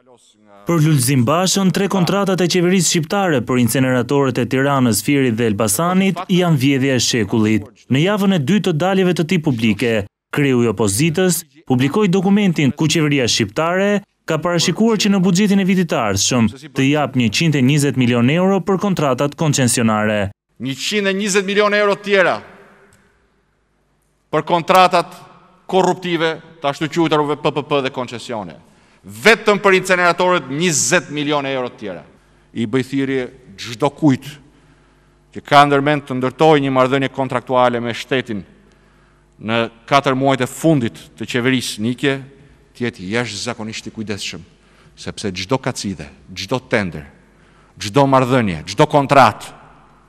Për lullëzim bashën, tre kontratat e qeverisë shqiptare për inceneratorët e tiranës, firit dhe elbasanit janë vjedhje e shekullit. Në javën e dy të daljeve të ti publike, kreu i opozitës publikoj dokumentin ku qeveria shqiptare ka parashikuar që në budgetin e vitit arshëm të jap 120 milion euro për kontratat koncensionare. 120 milion euro tjera për kontratat korruptive të ashtu PPP dhe koncesionet vetëm për inceneratorët 20 milion e euro të tjera. I bëjthiri gjdo kujtë që ka ndërmend të ndërtoj një mardhënje kontraktuale me shtetin në 4 muajt e fundit të qeverisë nike, tjeti jash zakonisht i kujdeshëm, sepse gjdo kacide, gjdo tender, gjdo mardhënje, gjdo kontrat,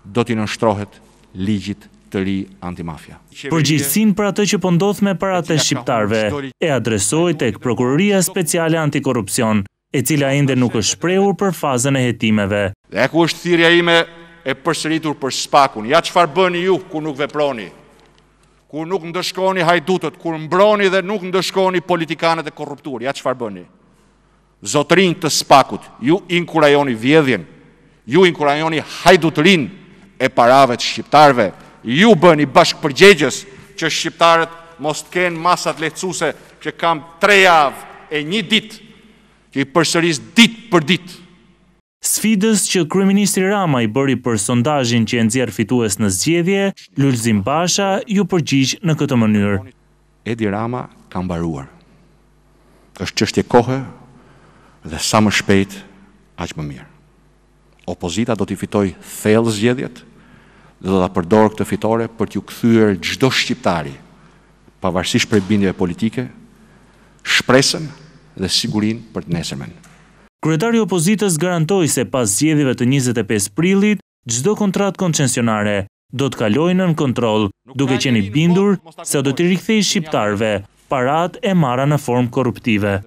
do t'i nështrohet ligjit të ri antimafia. Përgjithsin për atë që pëndoth po me për atë shqiptarve, e adresoj të këprokuroria Prokuroria Speciale Antikorupcion, e cila ende nuk është shprehur për fazën e jetimeve. Dhe e ku është thirja ime e përsëritur për spakun, ja që farë bëni ju ku nuk veproni, ku nuk ndëshkoni hajdutët, ku mbroni dhe nuk ndëshkoni politikanët e korruptur, ja që farë bëni. Zotërin të spakut, ju inkurajoni vjedhjen, ju inkurajoni hajdutërin e parave të shqiptarve, ju bëni bashkëpërgjegjës që shqiptarët mos të kenë masat lehtësuse që kam tre javë e një ditë që i përsëris ditë për ditë. Sfidës që Kryeministri Rama i bëri për sondajin që e nëzjerë fitues në zgjedhje, Lullzim Basha ju përgjigjë në këtë mënyrë. Edi Rama ka mbaruar. është qështje kohë dhe sa më shpejt, aqë më mirë. Opozita do t'i fitoj thellë zgjedhjetë, dhe do të përdorë këtë fitore për t'ju këthyër gjdo shqiptari, pavarësish për bindjeve politike, shpresën dhe sigurin për të nesërmen. Kryetari opozitës garantoj se pas zjedhive të 25 prilit, gjdo kontrat koncensionare do të kalojnë në kontrol, duke qeni bindur se do të rikthej shqiptarve parat e mara në form korruptive.